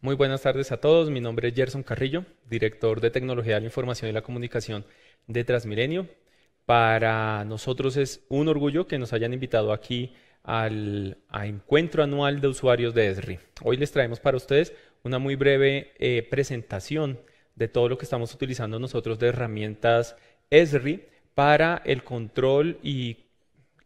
Muy buenas tardes a todos. Mi nombre es Gerson Carrillo, director de Tecnología de la Información y la Comunicación de Transmilenio. Para nosotros es un orgullo que nos hayan invitado aquí al encuentro anual de usuarios de ESRI. Hoy les traemos para ustedes una muy breve eh, presentación de todo lo que estamos utilizando nosotros de herramientas ESRI para el control y,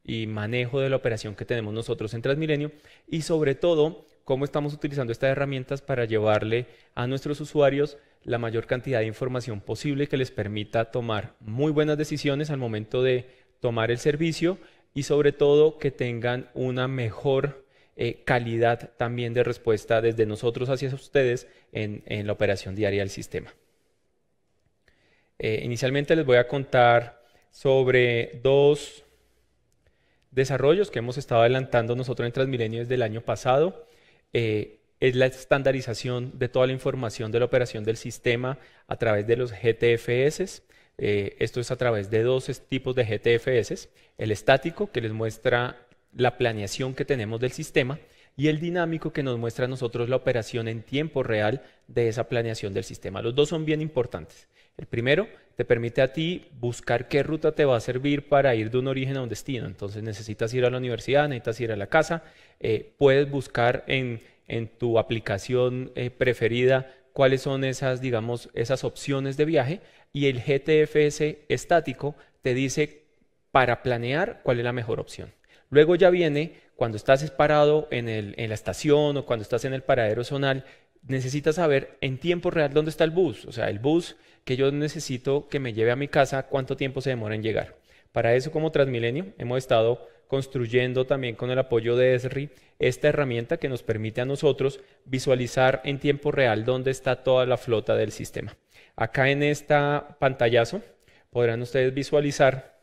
y manejo de la operación que tenemos nosotros en Transmilenio y sobre todo cómo estamos utilizando estas herramientas para llevarle a nuestros usuarios la mayor cantidad de información posible que les permita tomar muy buenas decisiones al momento de tomar el servicio y sobre todo que tengan una mejor eh, calidad también de respuesta desde nosotros hacia ustedes en, la operación diaria del sistema. Eh, inicialmente les voy a contar sobre dos desarrollos que hemos estado adelantando nosotros en Transmilenio desde el año pasado. Eh, es la estandarización de toda la información de la operación del sistema a través de los GTFS. Eh, esto es a través de dos tipos de GTFS. El estático, que les muestra la planeación que tenemos del sistema, y el dinámico que nos muestra a nosotros la operación en tiempo real de esa planeación del sistema. Los dos son bien importantes. El primero te permite a ti buscar qué ruta te va a servir para ir de un origen a un destino. Entonces necesitas ir a la universidad, necesitas ir a la casa, eh, puedes buscar en, tu aplicación eh, preferida cuáles son esas, digamos, esas opciones de viaje y el GTFS estático te dice para planear cuál es la mejor opción. Luego ya viene cuando estás parado en, la estación o cuando estás en el paradero zonal, necesitas saber en tiempo real dónde está el bus. O sea, el bus que yo necesito que me lleve a mi casa, cuánto tiempo se demora en llegar. Para eso, como Transmilenio, hemos estado construyendo también con el apoyo de ESRI esta herramienta que nos permite a nosotros visualizar en tiempo real dónde está toda la flota del sistema. Acá en esta pantallazo podrán ustedes visualizar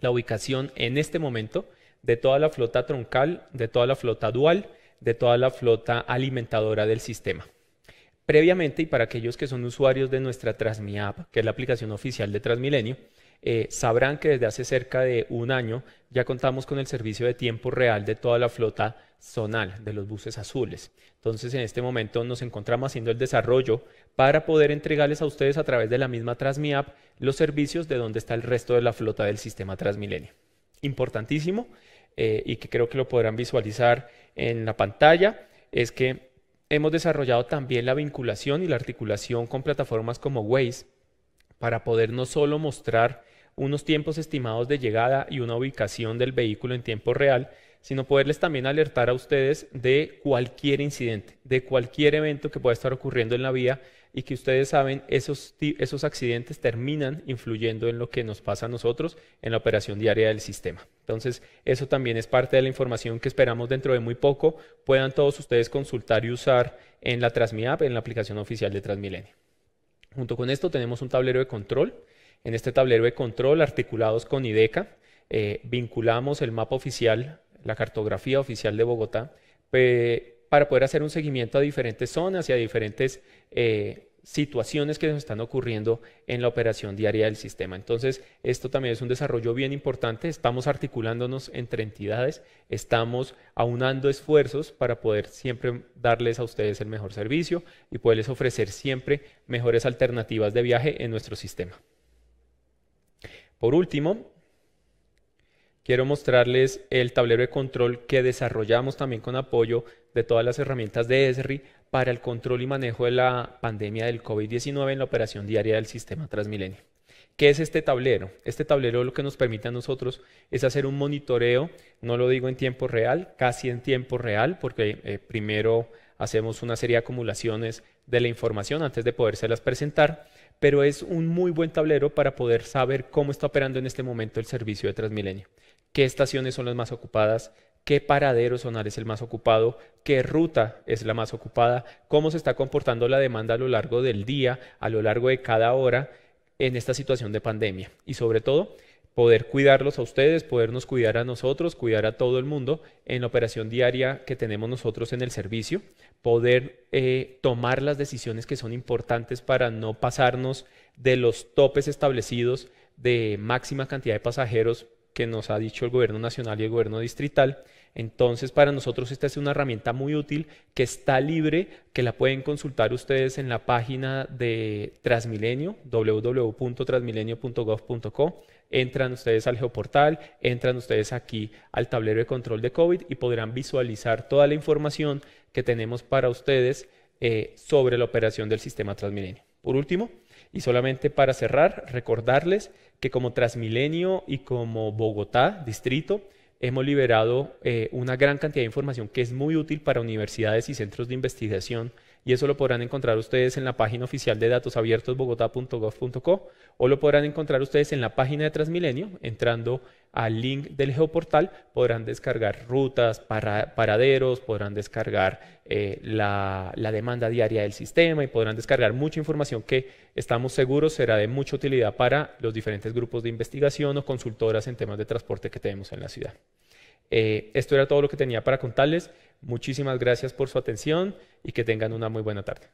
la ubicación en este momento de toda la flota troncal, de toda la flota dual, de toda la flota alimentadora del sistema. Previamente, y para aquellos que son usuarios de nuestra Transmi App, que es la aplicación oficial de Transmilenio, eh, sabrán que desde hace cerca de un año ya contamos con el servicio de tiempo real de toda la flota zonal de los buses azules. Entonces, en este momento nos encontramos haciendo el desarrollo para poder entregarles a ustedes a través de la misma App, los servicios de donde está el resto de la flota del sistema Transmilenio. Importantísimo, eh, y que creo que lo podrán visualizar en la pantalla, es que hemos desarrollado también la vinculación y la articulación con plataformas como Waze para poder no solo mostrar unos tiempos estimados de llegada y una ubicación del vehículo en tiempo real, sino poderles también alertar a ustedes de cualquier incidente, de cualquier evento que pueda estar ocurriendo en la vía y que ustedes saben, esos, esos accidentes terminan influyendo en lo que nos pasa a nosotros en la operación diaria del sistema. Entonces, eso también es parte de la información que esperamos dentro de muy poco puedan todos ustedes consultar y usar en la TransmiApp, en la aplicación oficial de Transmilenio. Junto con esto tenemos un tablero de control. En este tablero de control, articulados con IDECA, eh, vinculamos el mapa oficial la cartografía oficial de Bogotá, para poder hacer un seguimiento a diferentes zonas y a diferentes eh, situaciones que nos están ocurriendo en la operación diaria del sistema. Entonces, esto también es un desarrollo bien importante. Estamos articulándonos entre entidades, estamos aunando esfuerzos para poder siempre darles a ustedes el mejor servicio y poderles ofrecer siempre mejores alternativas de viaje en nuestro sistema. Por último, quiero mostrarles el tablero de control que desarrollamos también con apoyo de todas las herramientas de ESRI para el control y manejo de la pandemia del COVID-19 en la operación diaria del sistema Transmilenio. ¿Qué es este tablero? Este tablero lo que nos permite a nosotros es hacer un monitoreo, no lo digo en tiempo real, casi en tiempo real, porque eh, primero hacemos una serie de acumulaciones de la información antes de podérselas presentar, pero es un muy buen tablero para poder saber cómo está operando en este momento el servicio de Transmilenio qué estaciones son las más ocupadas, qué paradero sonar es el más ocupado, qué ruta es la más ocupada, cómo se está comportando la demanda a lo largo del día, a lo largo de cada hora en esta situación de pandemia. Y sobre todo, poder cuidarlos a ustedes, podernos cuidar a nosotros, cuidar a todo el mundo en la operación diaria que tenemos nosotros en el servicio, poder eh, tomar las decisiones que son importantes para no pasarnos de los topes establecidos de máxima cantidad de pasajeros que nos ha dicho el gobierno nacional y el gobierno distrital. Entonces, para nosotros esta es una herramienta muy útil que está libre, que la pueden consultar ustedes en la página de Transmilenio, www.transmilenio.gov.co. Entran ustedes al geoportal, entran ustedes aquí al tablero de control de COVID y podrán visualizar toda la información que tenemos para ustedes eh, sobre la operación del sistema Transmilenio. Por último, y solamente para cerrar, recordarles que como Transmilenio y como Bogotá, distrito, hemos liberado eh, una gran cantidad de información que es muy útil para universidades y centros de investigación y eso lo podrán encontrar ustedes en la página oficial de Bogotá.gov.co o lo podrán encontrar ustedes en la página de Transmilenio, entrando al link del geoportal podrán descargar rutas, paraderos, podrán descargar eh, la demanda diaria del sistema y podrán descargar mucha información que estamos seguros será de mucha utilidad para los diferentes grupos de investigación o consultoras en temas de transporte que tenemos en la ciudad. Eh, esto era todo lo que tenía para contarles. Muchísimas gracias por su atención y que tengan una muy buena tarde.